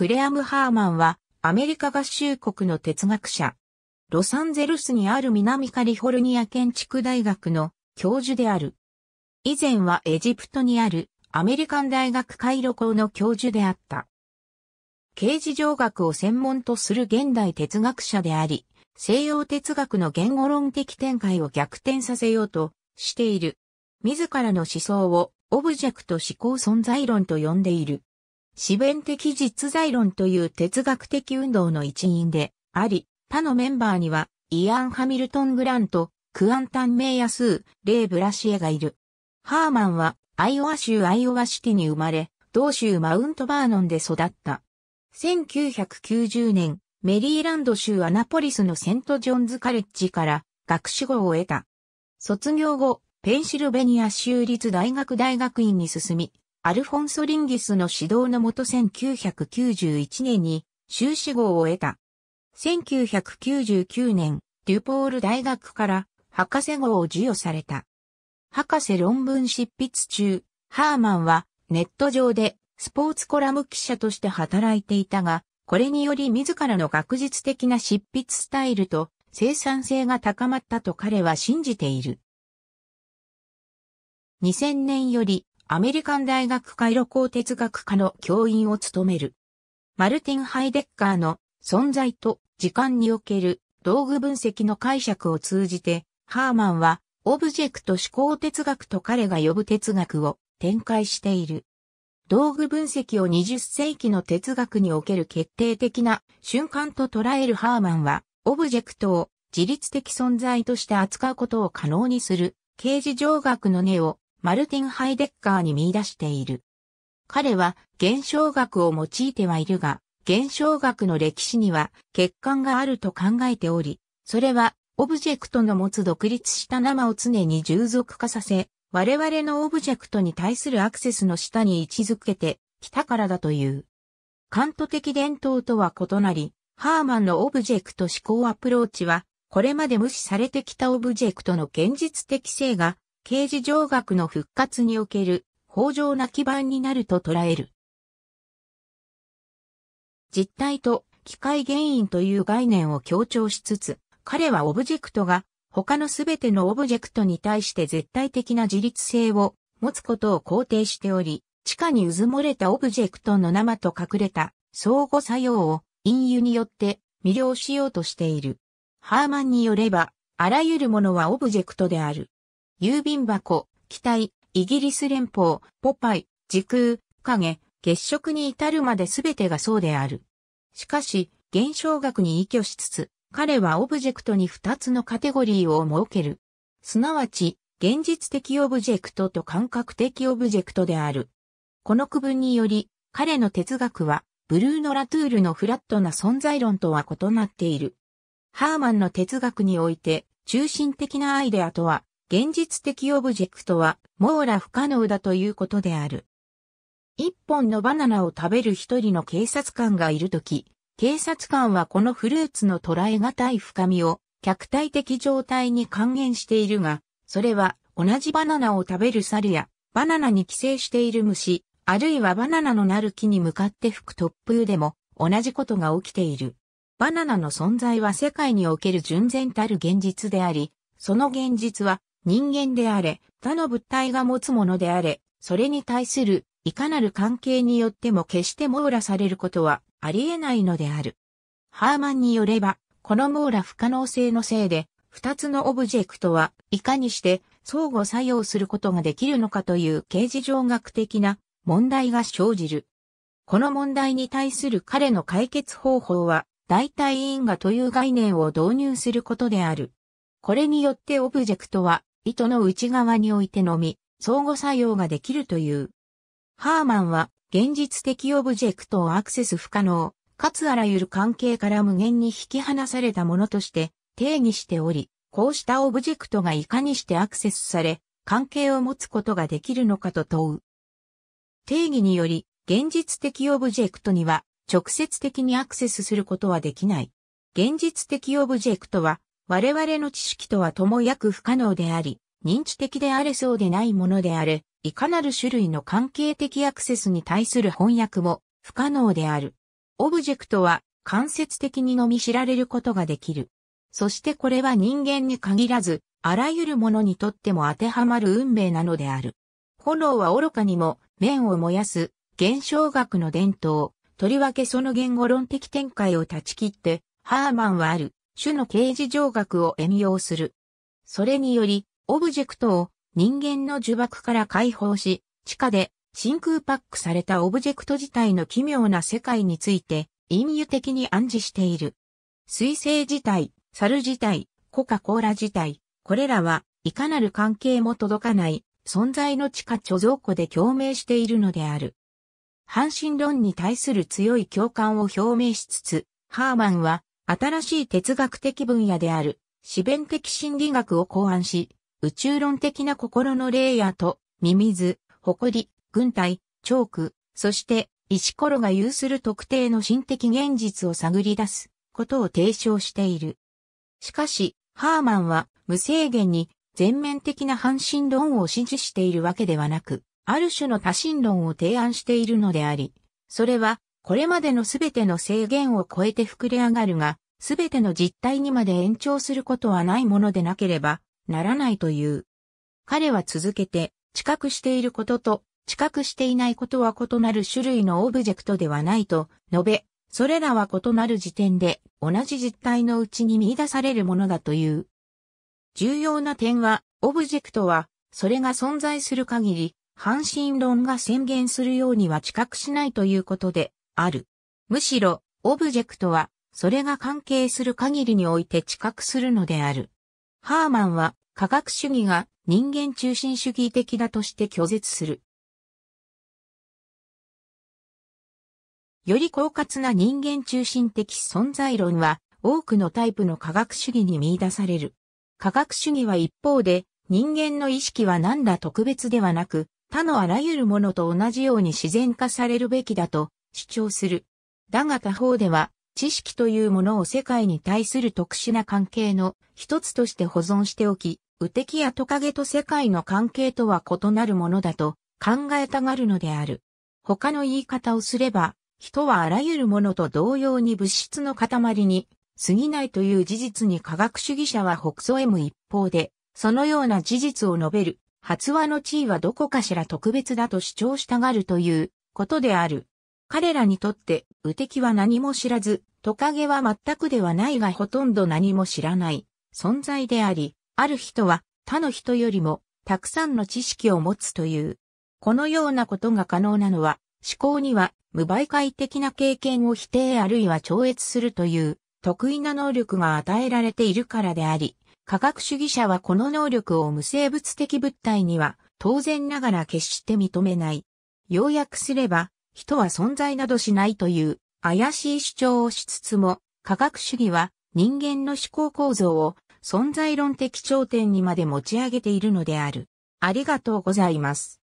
クレアム・ハーマンはアメリカ合衆国の哲学者。ロサンゼルスにある南カリフォルニア建築大学の教授である。以前はエジプトにあるアメリカン大学カイロ校の教授であった。刑事上学を専門とする現代哲学者であり、西洋哲学の言語論的展開を逆転させようとしている。自らの思想をオブジェクト思考存在論と呼んでいる。四弁的実在論という哲学的運動の一員であり、他のメンバーには、イアン・ハミルトン・グラント、クアンタン・メイヤスー、レイ・ブラシエがいる。ハーマンは、アイオワ州アイオワシティに生まれ、同州マウントバーノンで育った。1990年、メリーランド州アナポリスのセント・ジョンズ・カレッジから学士号を得た。卒業後、ペンシルベニア州立大学大学院に進み、アルフォンソ・リンギスの指導のもと1991年に修士号を得た。1999年、デュポール大学から博士号を授与された。博士論文執筆中、ハーマンはネット上でスポーツコラム記者として働いていたが、これにより自らの学術的な執筆スタイルと生産性が高まったと彼は信じている。2000年よりアメリカン大学回路工哲学科の教員を務める。マルティン・ハイデッカーの存在と時間における道具分析の解釈を通じて、ハーマンはオブジェクト思考哲学と彼が呼ぶ哲学を展開している。道具分析を20世紀の哲学における決定的な瞬間と捉えるハーマンは、オブジェクトを自律的存在として扱うことを可能にする、刑事上学の根をマルティン・ハイデッカーに見出している。彼は現象学を用いてはいるが、現象学の歴史には欠陥があると考えており、それはオブジェクトの持つ独立した生を常に従属化させ、我々のオブジェクトに対するアクセスの下に位置づけてきたからだという。カント的伝統とは異なり、ハーマンのオブジェクト思考アプローチは、これまで無視されてきたオブジェクトの現実的性が刑事上学の復活における、豊穣な基盤になると捉える。実体と機械原因という概念を強調しつつ、彼はオブジェクトが他のすべてのオブジェクトに対して絶対的な自律性を持つことを肯定しており、地下に渦漏れたオブジェクトの生と隠れた相互作用を隠喩によって魅了しようとしている。ハーマンによれば、あらゆるものはオブジェクトである。郵便箱、機体、イギリス連邦、ポパイ、時空、影、月食に至るまで全てがそうである。しかし、現象学に依拠しつつ、彼はオブジェクトに2つのカテゴリーを設ける。すなわち、現実的オブジェクトと感覚的オブジェクトである。この区分により、彼の哲学は、ブルーノ・ラトゥールのフラットな存在論とは異なっている。ハーマンの哲学において、中心的なアイデアとは、現実的オブジェクトは網羅不可能だということである。一本のバナナを食べる一人の警察官がいるとき、警察官はこのフルーツの捉え難い深みを客体的状態に還元しているが、それは同じバナナを食べる猿やバナナに寄生している虫、あるいはバナナのなる木に向かって吹く突風でも同じことが起きている。バナナの存在は世界における純然たる現実であり、その現実は人間であれ、他の物体が持つものであれ、それに対するいかなる関係によっても決して網羅されることはありえないのである。ハーマンによれば、この網羅不可能性のせいで、二つのオブジェクトはいかにして相互作用することができるのかという形事上学的な問題が生じる。この問題に対する彼の解決方法は、代替因果という概念を導入することである。これによってオブジェクトは糸の内側においてのみ、相互作用ができるという。ハーマンは、現実的オブジェクトをアクセス不可能、かつあらゆる関係から無限に引き離されたものとして定義しており、こうしたオブジェクトがいかにしてアクセスされ、関係を持つことができるのかと問う。定義により、現実的オブジェクトには直接的にアクセスすることはできない。現実的オブジェクトは我々の知識とはとも約不可能であり、認知的であれそうでないものであれ、いかなる種類の関係的アクセスに対する翻訳も不可能である。オブジェクトは間接的にのみ知られることができる。そしてこれは人間に限らず、あらゆるものにとっても当てはまる運命なのである。炎は愚かにも、面を燃やす、現象学の伝統、とりわけその言語論的展開を断ち切って、ハーマンはある、種の形事上学を援用する。それにより、オブジェクトを人間の呪縛から解放し、地下で真空パックされたオブジェクト自体の奇妙な世界について、隠喩的に暗示している。水星自体、猿自体、コカ・コーラ自体、これらはいかなる関係も届かない存在の地下貯蔵庫で共鳴しているのである。半神論に対する強い共感を表明しつつ、ハーマンは新しい哲学的分野である、自弁的心理学を考案し、宇宙論的な心のレイヤーと、ミミズ、ホコリ、軍隊、チョーク、そして石ころが有する特定の心的現実を探り出すことを提唱している。しかし、ハーマンは無制限に全面的な半神論を支持しているわけではなく、ある種の多神論を提案しているのであり、それはこれまでのすべての制限を超えて膨れ上がるが、すべての実態にまで延長することはないものでなければならないという。彼は続けて、知覚していることと、知覚していないことは異なる種類のオブジェクトではないと述べ、それらは異なる時点で同じ実態のうちに見出されるものだという。重要な点は、オブジェクトは、それが存在する限り、半身論が宣言するようには知覚しないということで、ある。むしろ、オブジェクトは、それが関係する限りにおいて知覚するのである。ハーマンは、科学主義が人間中心主義的だとして拒絶する。より狡猾な人間中心的存在論は、多くのタイプの科学主義に見出される。科学主義は一方で、人間の意識は何ら特別ではなく、他のあらゆるものと同じように自然化されるべきだと主張する。だが他方では、知識というものを世界に対する特殊な関係の一つとして保存しておき、ウテキやトカゲと世界の関係とは異なるものだと考えたがるのである。他の言い方をすれば、人はあらゆるものと同様に物質の塊に過ぎないという事実に科学主義者は北曽む一方で、そのような事実を述べる、発話の地位はどこかしら特別だと主張したがるということである。彼らにとって、雨敵は何も知らず、トカゲは全くではないがほとんど何も知らない存在であり、ある人は他の人よりもたくさんの知識を持つという。このようなことが可能なのは、思考には無媒介的な経験を否定あるいは超越するという得意な能力が与えられているからであり、科学主義者はこの能力を無生物的物体には当然ながら決して認めない。要約すれば、人は存在などしないという怪しい主張をしつつも、科学主義は人間の思考構造を存在論的頂点にまで持ち上げているのである。ありがとうございます。